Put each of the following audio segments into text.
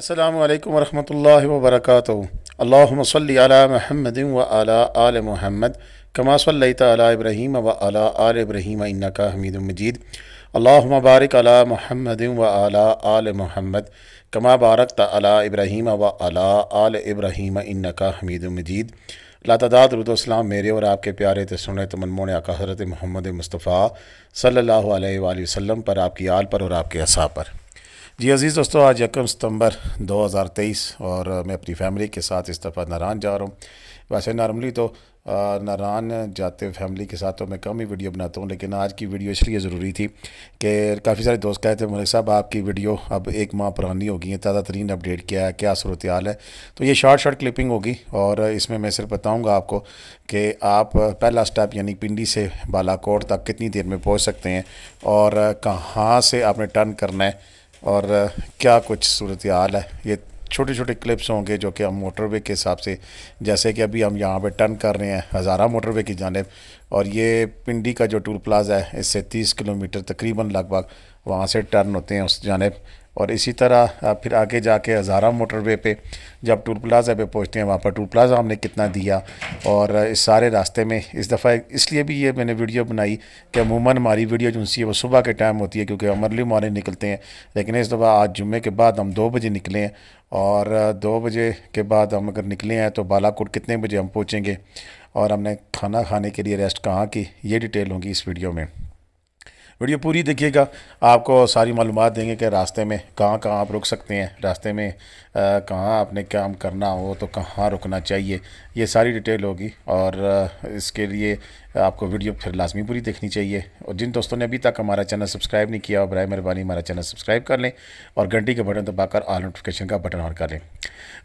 अस्सलाम वालेकुम वरहमतुल्लाहि व बरकातुहू अल्लाहुम्म अला मुहम्मदिन व अला आल मुहम्मद कमा सल्लैत अला इब्राहीम व अला आल इब्राहीम इन्नका हमीदुम मजीद अल्लाहुम्म बारिक अला मुहम्मदिन व अला आल मुहम्मद कमा बारकत अला इब्राहीम व अला आल इब्राहीम इन्नका हमीदुम मजीद लातदाद रुदोसलाम मेरे और आपके प्यारे तस्न तमनमोन आका हज़रत मोहम्मद मुस्तफ़ा सल्लल्लाहु अलैहि वसल्लम पर आपकी आल पर और आपके असा पर जी अज़ीज़ दोस्तों आज यकम सितंबर 2023 और मैं अपनी फैमिली के साथ इस दफ़ा नारान जा रहा हूँ वैसे नॉर्मली तो नारान जाते फैमिली के साथ तो मैं कम ही वीडियो बनाता हूँ लेकिन आज की वीडियो इसलिए ज़रूरी थी कि काफ़ी सारे दोस्त कहते हैं मलिक साहब आपकी वीडियो अब एक माह पुरानी होगी है ताज़ा तरीन अपडेट क्या है क्या सूरत हाल है तो ये शॉर्ट शॉर्ट क्लिपिंग होगी और इसमें मैं सिर्फ बताऊँगा आपको कि आप पहला स्टेप यानी पिंडी से बालाकोट तक कितनी देर में पहुँच सकते हैं और कहाँ से आपने टर्न करना है और क्या कुछ सूरत हाल है ये छोटे छोटे क्लिप्स होंगे जो कि हम मोटरवे के हिसाब से जैसे कि अभी हम यहाँ पे टर्न कर रहे हैं हज़ारा मोटरवे की जानब और ये पिंडी का जो टूल प्लाजा है इससे 30 किलोमीटर तकरीबन लगभग वहाँ से टर्न होते हैं उस जानब और इसी तरह फिर आगे जाके हज़ारा मोटरवे पे जब टूल प्लाज़ा पे पहुँचते हैं वहाँ पर टूल प्लाज़ा हमने कितना दिया और इस सारे रास्ते में इस दफ़ा इसलिए भी ये मैंने वीडियो बनाई कि अमूमन हमारी वीडियो जो है वो सुबह के टाइम होती है क्योंकि हम अर्ली मॉर्निंग निकलते हैं लेकिन इस दफ़ा आज जुम्मे के बाद हम दो बजे निकले हैं और दो बजे के बाद हम अगर निकले हैं तो बालाकोट कितने बजे हम पहुँचेंगे और हमने खाना खाने के लिए रेस्ट कहाँ की ये डिटेल होगी इस वीडियो में वीडियो पूरी देखिएगा आपको सारी मालूम देंगे कि रास्ते में कहाँ कहाँ आप रुक सकते हैं रास्ते में कहाँ आपने काम करना हो तो कहाँ रुकना चाहिए ये सारी डिटेल होगी और इसके लिए आपको वीडियो फिर लाजमी पूरी देखनी चाहिए और जिन दोस्तों ने अभी तक हमारा चैनल सब्सक्राइब नहीं किया बर मेहरबानी हमारा चैनल सब्सक्राइब कर लें और घंटी के बटन दबाकर ऑल नोटिफिकेशन का बटन ऑन कर लें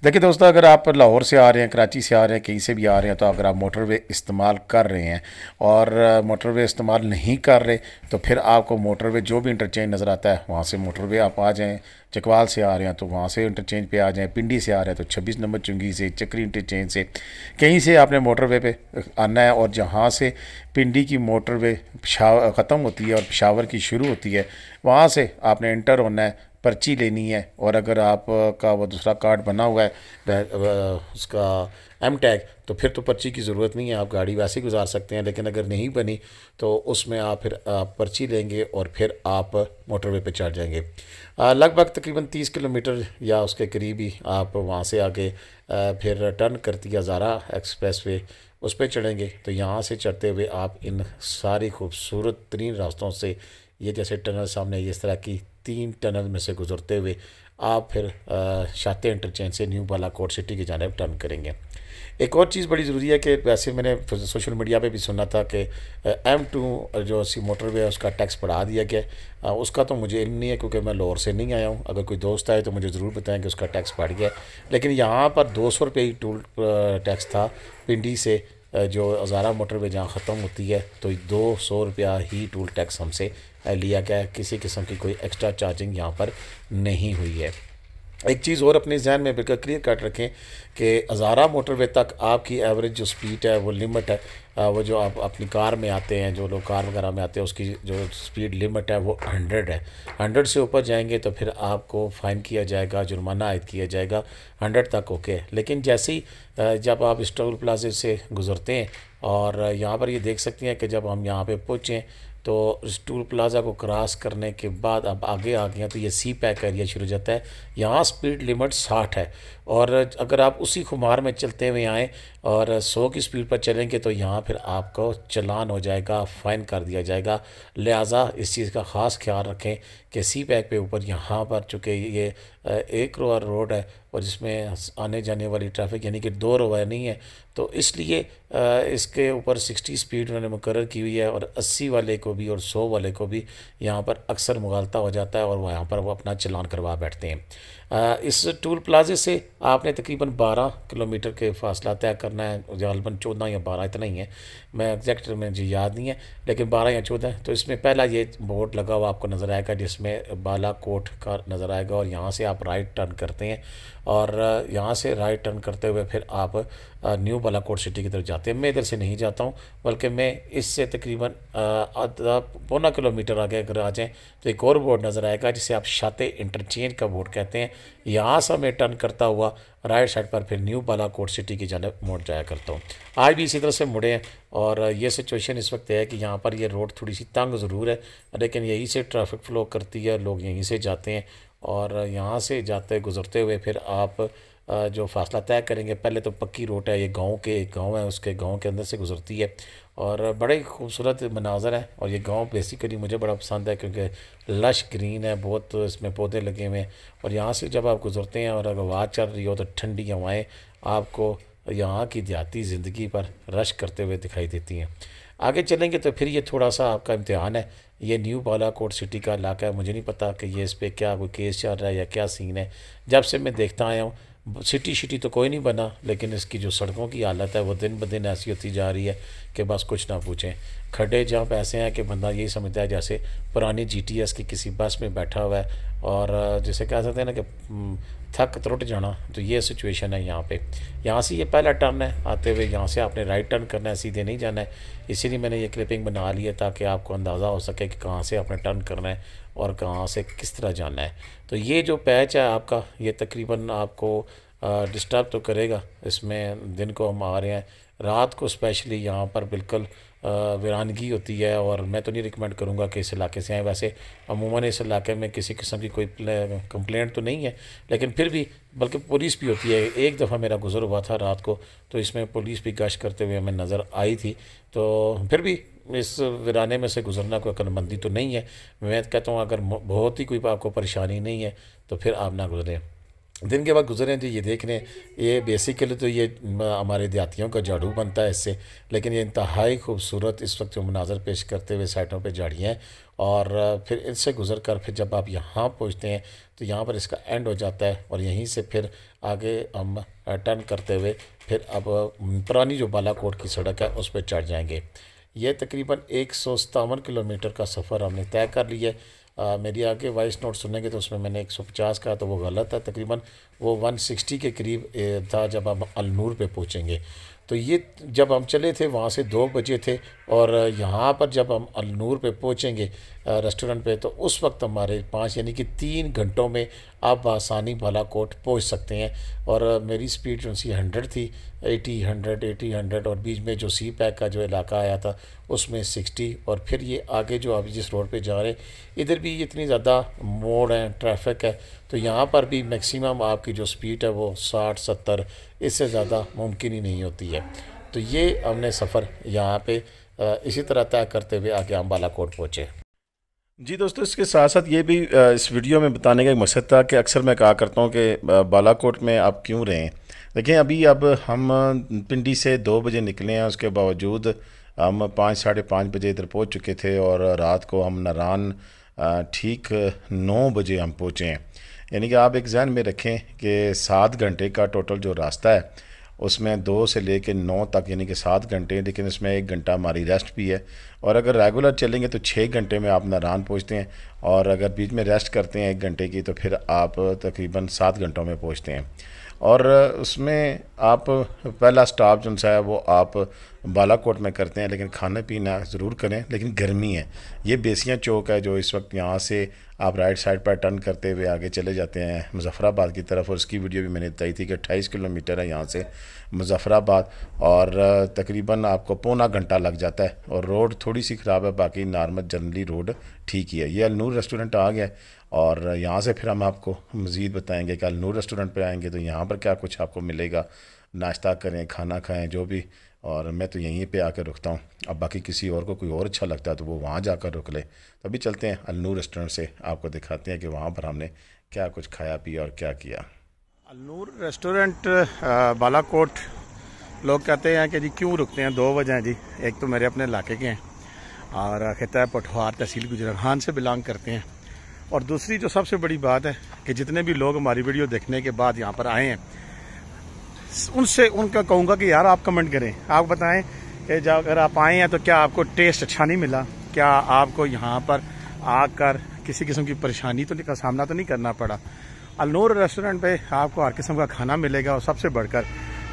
देखिए दोस्तों अगर आप लाहौर से आ रहे हैं कराची से आ रहे हैं कहीं से भी आ रहे हैं तो अगर आप मोटरवे इस्तेमाल कर रहे हैं और मोटरवे इस्तेमाल नहीं कर रहे तो फिर आपको मोटरवे जो भी इंटरचेंज नज़र आता है वहाँ से मोटरवे आप आ जाएँ चकवाल से आ रहे हैं तो वहाँ से इंटरचेंज पे आ जाएँ पिंडी से आ रहे हैं तो छब्बीस नंबर चुंगी से चक्री इंटरचेंज से कहीं से आपने मोटरवे पे आना है और जहाँ से पिंडी की मोटरवे ख़त्म होती है और पिशावर की शुरू होती है वहाँ से आपने इंटर होना है पर्ची लेनी है और अगर आपका वो दूसरा कार्ड बना हुआ है उसका एम टैग तो फिर तो पर्ची की ज़रूरत नहीं है आप गाड़ी वैसे ही गुजार सकते हैं लेकिन अगर नहीं बनी तो उसमें आप फिर आप पर्ची लेंगे और फिर आप मोटरवे पे चढ़ जाएंगे लगभग तकरीबन तीस किलोमीटर या उसके करीब ही आप वहाँ से आगे फिर टर्न करती है ज़ारा एक्सप्रेस वे उस पर चढ़ेंगे तो यहाँ से चढ़ते हुए आप इन सारी खूबसूरत तरीन रास्तों से ये जैसे टनल सामने इस तरह की तीन टनल में से गुजरते हुए आप फिर शाते इंटरचेंज से न्यू बालाकोट सिटी की जानब टर्न करेंगे एक और चीज़ बड़ी ज़रूरी है कि वैसे मैंने सोशल मीडिया पे भी सुना था कि एम टू जो सी मोटरवे है उसका टैक्स बढ़ा दिया गया उसका तो मुझे इल्म नहीं है क्योंकि मैं लाहौर से नहीं आया हूँ अगर कोई दोस्त आए तो मुझे ज़रूर बताएं कि उसका टैक्स बढ़ गया लेकिन यहाँ पर दो सौ रुपये ही टूल टैक्स था पिंडी से जो हज़ारा मोटरवे जहाँ ख़त्म होती है तो दो सौ रुपया ही टूल टैक्स हमसे लिया गया है किसी किस्म की कोई एक्स्ट्रा चार्जिंग यहाँ पर नहीं हुई है एक चीज़ और अपने जहन में बिल्कुल क्लियर कट रखें कि हज़ारा मोटरवे तक आपकी एवरेज जो स्पीड है वो लिमिट है वो जो आप अपनी कार में आते हैं जो लोग कार वगैरह में आते हैं उसकी जो स्पीड लिमिट है वो हंड्रेड है हंड्रेड से ऊपर जाएंगे तो फिर आपको फ़ाइन किया जाएगा जुर्माना आयद किया जाएगा हंड्रेड तक ओके लेकिन जैसे ही जब आप स्टोल प्लाजे से गुजरते हैं और यहाँ पर ये देख सकते हैं कि जब हम यहाँ पर पहुँचें तो टूल प्लाज़ा को क्रॉस करने के बाद अब आगे आ गए तो ये सी पैक एरिया शुरू हो जाता है यहाँ स्पीड लिमिट साठ है और अगर आप उसी खुमार में चलते हुए आएँ और सौ की स्पीड पर चलेंगे तो यहाँ फिर आपको चलान हो जाएगा फ़ाइन कर दिया जाएगा लिहाजा इस चीज़ का ख़ास ख्याल रखें कि सी पैक पे ऊपर यहाँ पर चूँकि ये एक रोआ रोड है और जिसमें आने जाने वाली ट्रैफिक यानी कि दो रोवर नहीं है तो इसलिए इसके ऊपर सिक्सटी स्पीड उन्होंने मुकर की हुई है और अस्सी वाले को भी और सौ वाले को भी यहाँ पर अक्सर मुगालता हो जाता है और वहाँ पर वो अपना चलान करवा बैठते हैं इस टूल प्लाजे से आपने तकरीबन 12 किलोमीटर के फासला तय करना है गलबन 14 या 12 इतना ही है मैं एग्जैक्ट मुझे याद नहीं है लेकिन 12 या 14 तो इसमें पहला ये बोर्ड लगा हुआ आपको नज़र आएगा जिसमें बाला कोट का नज़र आएगा और यहाँ से आप राइट टर्न करते हैं और यहाँ से राइट टर्न करते हुए फिर आप न्यू बालाकोट सिटी की तरफ जाते हैं मैं इधर से नहीं जाता हूँ बल्कि मैं इससे तकरीबन आधा पौना किलोमीटर आगे अगर आ जाएँ तो एक और बोर्ड नज़र आएगा जिसे आप शाते इंटरचेंज का बोर्ड कहते हैं यहाँ से मैं टर्न करता हुआ राइट साइड पर फिर न्यू बालाकोट सिटी की जानब मोड़ जाया करता हूँ आज भी इसी तरह से मुड़े हैं और ये सिचुएशन इस वक्त है कि यहाँ पर ये रोड थोड़ी सी तंग ज़रूर है लेकिन यहीं से ट्रैफिक फ़्लो करती है लोग यहीं से जाते हैं और यहाँ से जाते गुज़रते हुए फिर आप जो फासला तय करेंगे पहले तो पक्की रोड है ये गांव के एक गाँव है उसके गांव के अंदर से गुजरती है और बड़े ही खूबसूरत मनाजर है और ये गांव बेसिकली मुझे बड़ा पसंद है क्योंकि लश ग्रीन है बहुत इसमें पौधे लगे हुए हैं और यहाँ से जब आप गुजरते हैं और अगर वाद चल रही हो तो ठंडी हवाएँ आपको यहाँ की देहाती ज़िंदगी पर रश करते हुए दिखाई देती हैं आगे चलेंगे तो फिर ये थोड़ा सा आपका इम्तहान है ये न्यू बालाकोट सिटी का इलाका है मुझे नहीं पता कि ये इस पर क्या कोई केस चल रहा है या क्या सीन है जब से मैं देखता आया हूँ सिटी शिटी तो कोई नहीं बना लेकिन इसकी जो सड़कों की हालत है वो दिन ब दिन ऐसी होती जा रही है कि बस कुछ ना पूछें खड्डे जहाँ ऐसे हैं कि बंदा यही समझता है जैसे पुरानी जी टी एस की किसी बस में बैठा हुआ है और जैसे कह सकते हैं ना कि हम्म, थक त्रुट जाना तो ये सिचुएशन है यहाँ पे यहाँ से ये पहला टर्न है आते हुए यहाँ से आपने राइट टर्न करना है सीधे नहीं जाना है इसीलिए मैंने ये क्लिपिंग बना ली है ताकि आपको अंदाज़ा हो सके कि कहाँ से आपने टर्न करना है और कहाँ से किस तरह जाना है तो ये जो पैच है आपका ये तकरीबन आपको डिस्टर्ब तो करेगा इसमें दिन को हम आ रहे हैं रात को स्पेशली यहाँ पर बिल्कुल वीरानगी होती है और मैं तो नहीं रिकमेंड करूँगा कि इस इलाके से आए वैसे अमूमन इस इलाके में किसी किस्म की कोई कंप्लेंट तो नहीं है लेकिन फिर भी बल्कि पुलिस भी होती है एक दफ़ा मेरा गुजर हुआ था रात को तो इसमें पुलिस भी गश्त करते हुए हमें नज़र आई थी तो फिर भी इस वीराने में से गुजरना कोई अकलमंदी तो नहीं है मैं कहता हूँ अगर बहुत ही कोई आपको परेशानी नहीं है तो फिर आप ना गुजरें दिन के बाद गुजरें जी ये देख रहे हैं ये बेसिकली तो ये हमारे देहातियों का झाड़ू बनता है इससे लेकिन ये इंतहाई खूबसूरत इस वक्त जो मनाजर पेश करते हुए साइडों पे झाड़ियाँ हैं और फिर इनसे गुजर कर फिर जब आप यहाँ पहुँचते हैं तो यहाँ पर इसका एंड हो जाता है और यहीं से फिर आगे हम टर्न करते हुए फिर अब पुरानी जो बालाकोट की सड़क है उस पर चढ़ जाएँगे यह तकरीबन एक सौ सतावन किलोमीटर का सफ़र हमने तय कर लिया है मेरी आगे वॉइस नोट सुनेंगे तो उसमें मैंने 150 कहा तो वो गलत है तकरीबन वो 160 के करीब था जब हम अलनूर पे पहुँचेंगे तो ये जब हम चले थे वहाँ से दो बजे थे और यहाँ पर जब हम अलनूर पे पहुँचेंगे रेस्टोरेंट पे तो उस वक्त हमारे पाँच यानी कि तीन घंटों में आप आसानी बालाकोट पहुँच सकते हैं और मेरी स्पीड जो सी हंड्रेड थी एटी हंड्रेड एटी हंड्रेड और बीच में जो सी पैक का जो इलाका आया था उसमें सिक्सटी और फिर ये आगे जो आप जिस रोड पर जा रहे इधर भी इतनी ज़्यादा मोड़ हैं ट्रैफिक है तो यहाँ पर भी मैक्सिमम आप आपकी जो स्पीड है वो साठ सत्तर इससे ज़्यादा मुमकिन ही नहीं होती है तो ये हमने सफ़र यहाँ पे इसी तरह तय करते हुए आगे हम बालाकोट पहुँचे जी दोस्तों इसके साथ साथ ये भी इस वीडियो में बताने का एक मकसद था कि अक्सर मैं कहा करता हूँ कि बालाकोट में आप क्यों रहें देखें अभी अब हम पिंडी से दो बजे निकले हैं उसके बावजूद हम पाँच साढ़े पाँच बजे इधर पहुँच चुके थे और रात को हम नारान ठीक नौ बजे हम पहुँचे हैं यानी कि आप एक जहन में रखें कि सात घंटे का टोटल जो रास्ता है उसमें दो से ले कर नौ तक यानी कि सात घंटे लेकिन इसमें एक घंटा हमारी रेस्ट भी है और अगर रेगुलर चलेंगे तो छः घंटे में आप नारान पहुँचते हैं और अगर बीच में रेस्ट करते हैं एक घंटे की तो फिर आप तकरीबन सात घंटों में पहुँचते हैं और उसमें आप पहला स्टाफ जो सा है वो आप बालाकोट में करते हैं लेकिन खाना पीना ज़रूर करें लेकिन गर्मी है ये बेसियाँ चौक है जो इस वक्त यहाँ से आप राइट साइड पर टर्न करते हुए आगे चले जाते हैं मुजफ़राबाद की तरफ और उसकी वीडियो भी मैंने बताई थी कि अट्ठाईस किलोमीटर है यहाँ से मुजफ़राबाद और तकरीबन आपको पौना घंटा लग जाता है और रोड थोड़ी सी ख़राब है बाकी नॉर्मल जनरली रोड ठीक ही है ये अलनूर रेस्टोरेंट आ गया है और यहाँ से फिर हम आपको मज़ीद बताएँगे कल नूर रेस्टोरेंट पर आएँगे तो यहाँ पर क्या कुछ आपको मिलेगा नाश्ता करें खाना खाएँ जो भी और मैं तो यहीं पे आकर रुकता हूँ अब बाकी किसी और को कोई और अच्छा लगता है तो वो वहाँ जाकर रुक ले तो अभी चलते हैं अलनूर रेस्टोरेंट से आपको दिखाते हैं कि वहाँ पर हमने क्या कुछ खाया पिया और क्या किया अलनूर रेस्टोरेंट बालाकोट लोग कहते हैं कि जी क्यों रुकते हैं दो वजह हैं जी एक तो मेरे अपने इलाके के हैं और खिता पठवार तहसील गुजरखान से बिलोंग करते हैं और दूसरी जो सबसे बड़ी बात है कि जितने भी लोग हमारी वीडियो देखने के बाद यहाँ पर आए हैं उनसे उनका कहूँगा कि यार आप कमेंट करें आप बताएं कि जब अगर आप आए हैं तो क्या आपको टेस्ट अच्छा नहीं मिला क्या आपको यहाँ पर आकर किसी किस्म की परेशानी तो का सामना तो नहीं करना पड़ा अलनूर रेस्टोरेंट पे आपको हर किस्म का खाना मिलेगा और सबसे बढ़कर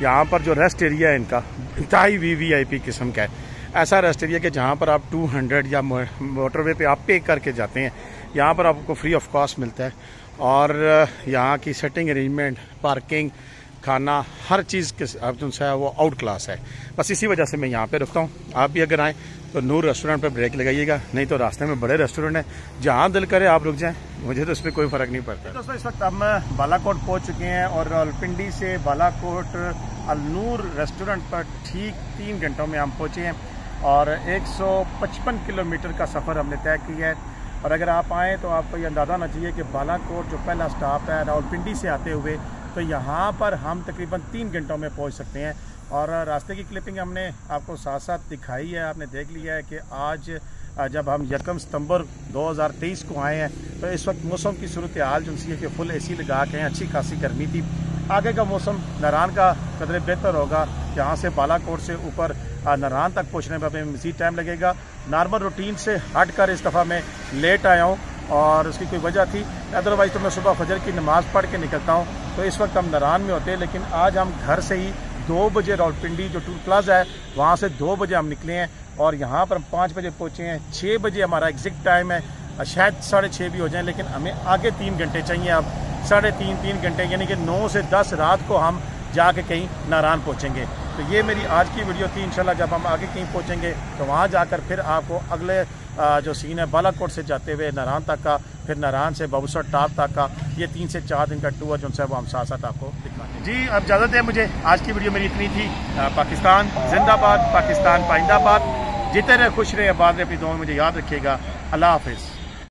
यहाँ पर जो रेस्ट एरिया है इनका इंतहाई वी वी आई पी किस्म का है ऐसा रेस्ट एरिया कि जहाँ पर आप 200 या मोटरवे पे आप पे करके जाते हैं यहाँ पर आपको फ्री ऑफ कॉस्ट मिलता है और यहाँ की सेटिंग अरेंजमेंट पार्किंग खाना हर चीज़ के जो है वो आउट क्लास है बस इसी वजह से मैं यहाँ पे रुकता हूँ आप भी अगर आएँ तो नूर रेस्टोरेंट पर ब्रेक लगाइएगा नहीं तो रास्ते में बड़े रेस्टोरेंट हैं जहाँ दिल करे आप रुक जाएँ मुझे तो इसमें कोई फ़र्क नहीं पड़ता तो दोस्तों इस वक्त हम बालाकोट पहुँच चुके हैं और अलपिंडी से बालाकोट अलनूर रेस्टोरेंट पर ठीक तीन घंटों में हम पहुँचे हैं और 155 किलोमीटर का सफ़र हमने तय किया है और अगर आप आएँ तो आपको ये अंदाज़ा होना चाहिए कि बालाकोट जो पहला स्टॉप है रावलपिंडी से आते हुए तो यहाँ पर हम तकरीबन तीन घंटों में पहुँच सकते हैं और रास्ते की क्लिपिंग हमने आपको साथ साथ दिखाई है आपने देख लिया है कि आज जब हम यकम सितंबर 2023 को आए हैं तो इस वक्त मौसम की सूरत हाल जो है कि फुल एसी लगा के हैं अच्छी खासी गर्मी थी आगे का मौसम नरान का कदर बेहतर होगा यहाँ से बालाकोट से ऊपर नरान तक पहुँचने में हमें मज़ीद टाइम लगेगा नॉर्मल रूटीन से हट कर इस दफ़ा मैं लेट आया हूँ और उसकी कोई वजह थी अदरवाइज़ तो मैं सुबह फजर की नमाज़ पढ़ के निकलता हूँ तो इस वक्त हम नरान में होते हैं लेकिन आज हम घर से ही दो बजे रावलपिंडी जो टूल प्लाजा है वहाँ से दो बजे हम निकले हैं और यहाँ पर हम पाँच बजे पहुँचे हैं छः बजे हमारा एग्जिट टाइम है शायद साढ़े छः भी हो जाए लेकिन हमें आगे तीन घंटे चाहिए अब साढ़े तीन तीन घंटे यानी कि नौ से दस रात को हम जाके कहीं नारायण पहुँचेंगे तो ये मेरी आज की वीडियो थी इंशाल्लाह जब हम आगे कहीं पहुँचेंगे तो वहाँ जाकर फिर आपको अगले जो सीन है बालाकोट से जाते हुए नारायण तक का फिर नारायण से बाबूसर टाप तक का ये तीन से चार दिन का टूर जो है वो हम साथ साथ आपको दिखाते हैं जी अब इजाज़त है मुझे आज की वीडियो मेरी इतनी थी पाकिस्तान जिंदाबाद पाकिस्तान पाइंदाबाद जितने रहे खुश रहे आबाद रहे अपनी दो मुझे याद रखिएगा अल्लाह हाफिज़